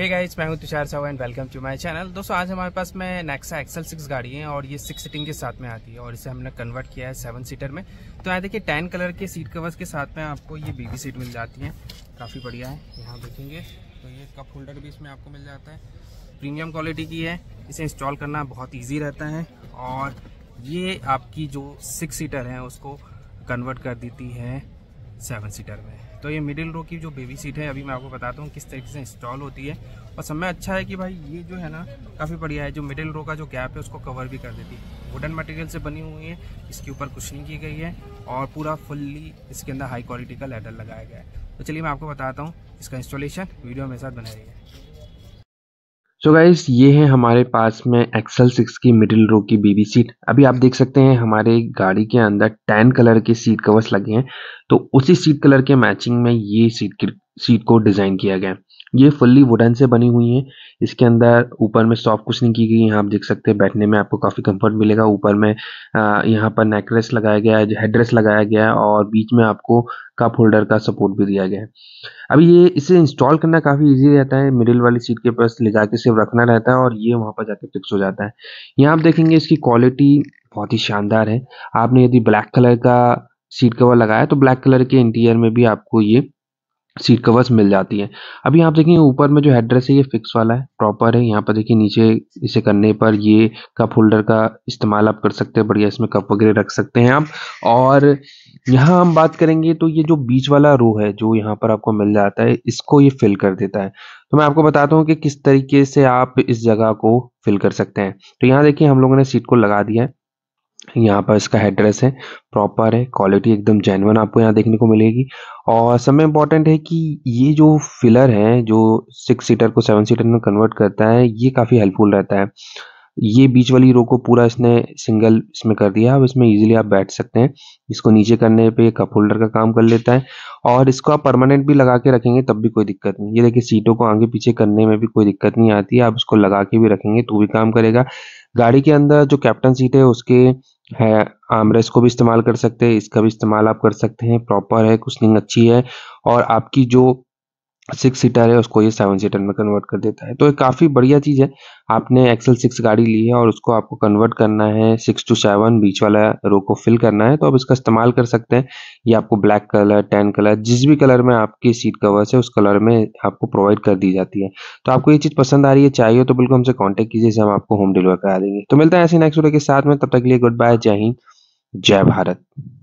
हे guys मैं हूं Tushar Sahu and welcome to my channel दोस्तों आज हमारे पास में नेक्सा एक्सल सिक्स गाड़ी है और ये सिक्स सीटिंग के साथ में आती है और इसे हमने कन्वर्ट किया है सेवन सीटर में तो यहाँ देखिए टेन कलर के सीट कवर्स के साथ में आपको ये बीबी सीट मिल जाती है काफ़ी बढ़िया है यहाँ देखेंगे तो ये कप होल्डर भी इसमें आपको मिल जाता है प्रीमियम क्वालिटी की है इसे इंस्टॉल करना बहुत ईजी रहता है और ये आपकी जो सिक्स सीटर है उसको कन्वर्ट कर देती है सेवन सीटर में तो ये मिडिल रो की जो बेबी सीट है अभी मैं आपको बताता हूँ किस तरीके से इंस्टॉल होती है और समय अच्छा है कि भाई ये जो है ना काफ़ी बढ़िया है जो मिडिल रो का जो गैप है उसको कवर भी कर देती है वुडन मटेरियल से बनी हुई है इसके ऊपर कुशनिंग की गई है और पूरा फुल्ली इसके अंदर हाई क्वालिटी का लेडर लगाया गया है तो चलिए मैं आपको बताता हूँ इसका इंस्टॉलेशन वीडियो मेरे साथ है सो so ये है हमारे पास में एक्सल सिक्स की मिडिल रो की बेबी सीट अभी आप देख सकते हैं हमारे गाड़ी के अंदर टैन कलर के सीट कवर्स लगे हैं तो उसी सीट कलर के मैचिंग में ये सीट सीट को डिज़ाइन किया गया ये फुल्ली वुडन से बनी हुई है इसके अंदर ऊपर में सॉफ्ट कुछ नहीं की गई यहाँ आप देख सकते हैं बैठने में आपको काफ़ी कंफर्ट मिलेगा ऊपर में यहाँ पर नेकलेस लगाया गया है हेडरेस लगाया गया है और बीच में आपको कप होल्डर का सपोर्ट भी दिया गया है अभी ये इसे इंस्टॉल करना काफ़ी इजी रहता है मिडिल वाली सीट के पास ले जाके सिर्फ रखना रहता है और ये वहाँ पर जाके फिक्स हो जाता है यहाँ आप देखेंगे इसकी क्वालिटी बहुत ही शानदार है आपने यदि ब्लैक कलर का सीट कवर लगाया तो ब्लैक कलर के इंटीरियर में भी आपको ये सीट कवर्स मिल जाती है अभी यहाँ आप देखेंगे ऊपर में जो एड्रेस है ये फिक्स वाला है प्रॉपर है यहाँ पर देखिए नीचे इसे करने पर ये कप होल्डर का इस्तेमाल आप कर सकते हैं बढ़िया इसमें कप वगैरह रख सकते हैं आप और यहाँ हम बात करेंगे तो ये जो बीच वाला रो है जो यहाँ पर आपको मिल जाता है इसको ये फिल कर देता है तो मैं आपको बताता हूँ कि किस तरीके से आप इस जगह को फिल कर सकते हैं तो यहाँ देखिए हम लोगों ने सीट को लगा दिया है यहाँ पर इसका हेड्रेस है प्रॉपर है क्वालिटी एकदम जेनवन आपको यहाँ देखने को मिलेगी और सब में इम्पॉर्टेंट है कि ये जो फिलर है जो सिक्स सीटर को सेवन सीटर में कन्वर्ट करता है ये काफ़ी हेल्पफुल रहता है ये बीच वाली रो को पूरा इसने सिंगल इसमें कर दिया अब इसमें इजीली आप बैठ सकते हैं इसको नीचे करने पे कप होल्डर का काम कर लेता है और इसको आप परमानेंट भी लगा के रखेंगे तब भी कोई दिक्कत नहीं ये देखिए सीटों को आगे पीछे करने में भी कोई दिक्कत नहीं आती है आप इसको लगा के भी रखेंगे तो भी काम करेगा गाड़ी के अंदर जो कैप्टन सीट है उसके है आमरेस को भी इस्तेमाल कर सकते हैं इसका भी इस्तेमाल आप कर सकते हैं प्रॉपर है कुशनिंग अच्छी है और आपकी जो सिक्स सीटर है उसको ये सेवन सीटर में कन्वर्ट कर देता है तो ये काफ़ी बढ़िया चीज़ है आपने एक्सेल सिक्स गाड़ी ली है और उसको आपको कन्वर्ट करना है सिक्स टू सेवन बीच वाला रो को फिल करना है तो आप इसका इस्तेमाल कर सकते हैं ये आपको ब्लैक कलर टेन कलर जिस भी कलर में आपकी सीट कवर्स है उस कलर में आपको प्रोवाइड कर दी जाती है तो आपको ये चीज़ पसंद आ रही है चाहिए तो बिल्कुल हमसे कॉन्टैक्ट कीजिए हम आपको होम डिलीवर करा देंगे तो मिलता है ऐसे नेक्स्ट वीडियो के साथ में तब तक के लिए गुड बाय जय हिंद जय भारत